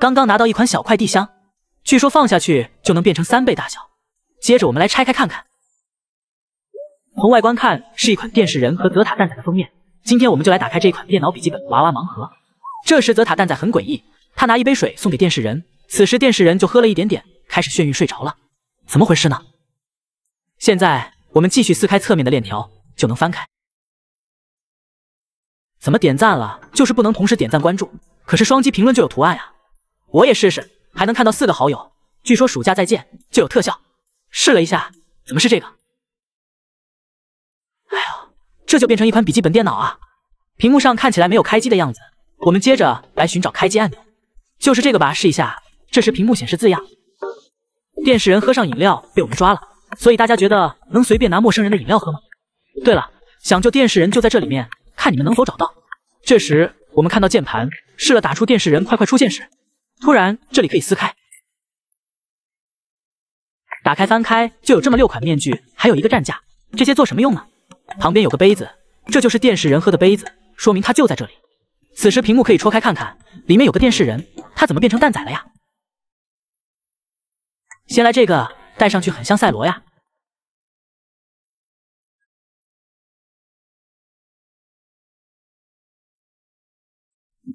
刚刚拿到一款小快递箱，据说放下去就能变成三倍大小。接着我们来拆开看看。从外观看，是一款电视人和泽塔蛋仔的封面。今天我们就来打开这款电脑笔记本娃娃盲盒。这时泽塔蛋仔很诡异，他拿一杯水送给电视人，此时电视人就喝了一点点，开始眩晕睡着了。怎么回事呢？现在我们继续撕开侧面的链条，就能翻开。怎么点赞了，就是不能同时点赞关注，可是双击评论就有图案啊。我也试试，还能看到四个好友。据说暑假再见就有特效。试了一下，怎么是这个？哎呀，这就变成一款笔记本电脑啊！屏幕上看起来没有开机的样子。我们接着来寻找开机按钮，就是这个吧？试一下。这时屏幕显示字样：电视人喝上饮料被我们抓了。所以大家觉得能随便拿陌生人的饮料喝吗？对了，想救电视人就在这里面，看你们能否找到。这时我们看到键盘，试了打出电视人快快出现时。突然，这里可以撕开，打开翻开就有这么六款面具，还有一个战甲，这些做什么用呢？旁边有个杯子，这就是电视人喝的杯子，说明他就在这里。此时屏幕可以戳开看看，里面有个电视人，他怎么变成蛋仔了呀？先来这个，戴上去很像赛罗呀。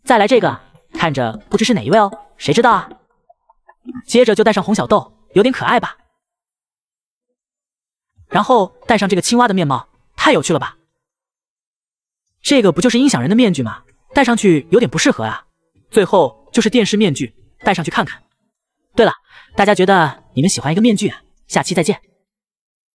再来这个，看着不知是哪一位哦。谁知道啊？接着就戴上红小豆，有点可爱吧。然后戴上这个青蛙的面貌，太有趣了吧。这个不就是音响人的面具吗？戴上去有点不适合啊。最后就是电视面具，戴上去看看。对了，大家觉得你们喜欢一个面具啊？下期再见。